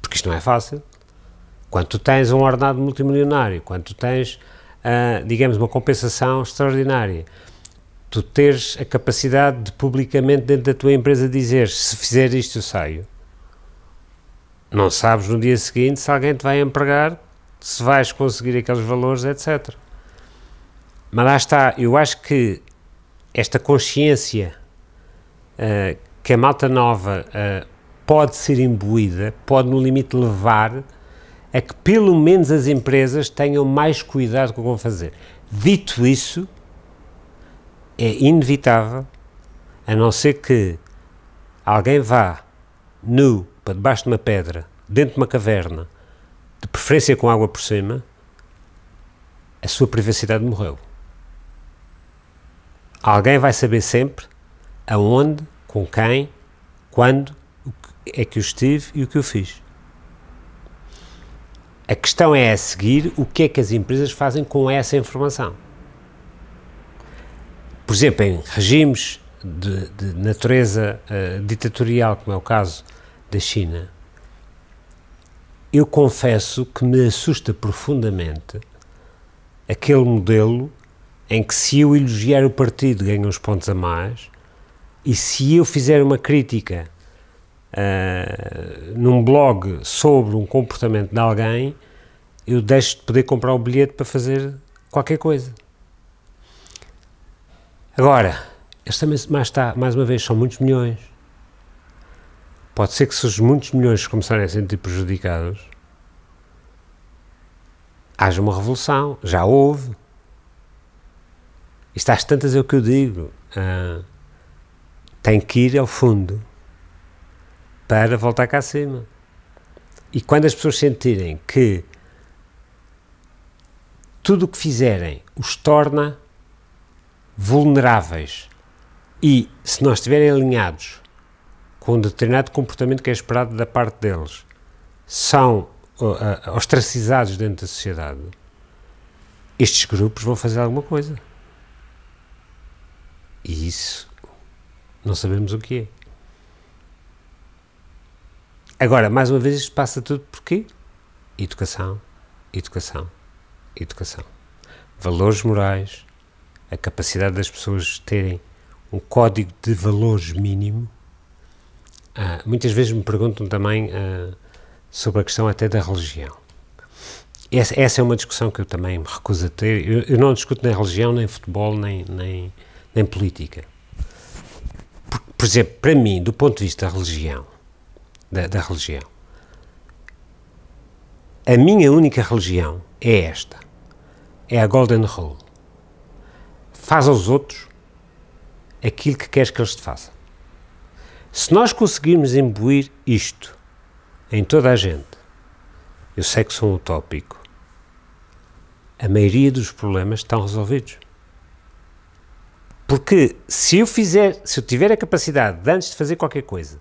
Porque isto não é fácil. Quando tu tens um ordenado multimilionário, quando tu tens, uh, digamos, uma compensação extraordinária, tu teres a capacidade de publicamente dentro da tua empresa dizer se fizer isto eu saio. Não sabes no dia seguinte se alguém te vai empregar se vais conseguir aqueles valores, etc. Mas lá está, eu acho que esta consciência uh, que a malta nova uh, pode ser imbuída, pode no limite levar a que pelo menos as empresas tenham mais cuidado com o que vão fazer. Dito isso, é inevitável, a não ser que alguém vá nu para debaixo de uma pedra, dentro de uma caverna, de preferência com água por cima, a sua privacidade morreu. Alguém vai saber sempre aonde, com quem, quando é que eu estive e o que eu fiz. A questão é a seguir o que é que as empresas fazem com essa informação. Por exemplo, em regimes de, de natureza uh, ditatorial, como é o caso da China, eu confesso que me assusta profundamente aquele modelo em que se eu elogiar o partido ganho uns pontos a mais e se eu fizer uma crítica uh, num blog sobre um comportamento de alguém, eu deixo de poder comprar o bilhete para fazer qualquer coisa. Agora, eles também, mais, mais uma vez, são muitos milhões. Pode ser que se os muitos milhões começarem a sentir prejudicados, haja uma revolução. Já houve. Isto às tantas é o que eu digo. Ah, tem que ir ao fundo para voltar cá acima. E quando as pessoas sentirem que tudo o que fizerem os torna vulneráveis e se nós estiverem alinhados com um determinado comportamento que é esperado da parte deles, são uh, uh, ostracizados dentro da sociedade, estes grupos vão fazer alguma coisa. E isso não sabemos o que é. Agora, mais uma vez, isto passa tudo por quê? Educação, educação, educação. Valores morais, a capacidade das pessoas terem um código de valores mínimo ah, muitas vezes me perguntam também ah, sobre a questão até da religião. Essa, essa, é uma discussão que eu também me recuso a ter. Eu, eu não discuto nem religião, nem futebol, nem, nem, nem política. Por, por, exemplo, para mim, do ponto de vista da religião, da, da religião, a minha única religião é esta. É a Golden Rule. Faz aos outros aquilo que queres que eles te façam. Se nós conseguirmos imbuir isto em toda a gente, eu sei que sou utópico, a maioria dos problemas estão resolvidos. Porque se eu fizer, se eu tiver a capacidade de, antes de fazer qualquer coisa,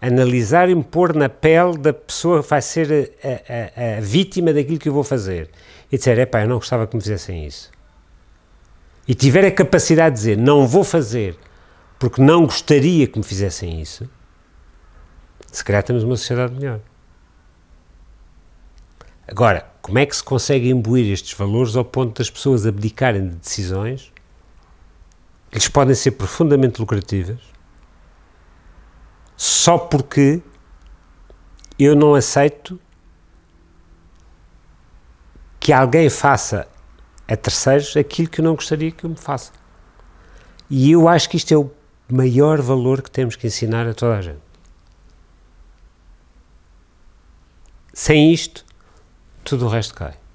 analisar e me pôr na pele da pessoa que vai ser a, a, a vítima daquilo que eu vou fazer e dizer, epá, eu não gostava que me fizessem isso. E tiver a capacidade de dizer, não vou fazer, porque não gostaria que me fizessem isso, se calhar temos uma sociedade melhor. Agora, como é que se consegue imbuir estes valores ao ponto das pessoas abdicarem de decisões que lhes podem ser profundamente lucrativas só porque eu não aceito que alguém faça a terceiros aquilo que eu não gostaria que eu me faça. E eu acho que isto é o maior valor que temos que ensinar a toda a gente. Sem isto, tudo o resto cai.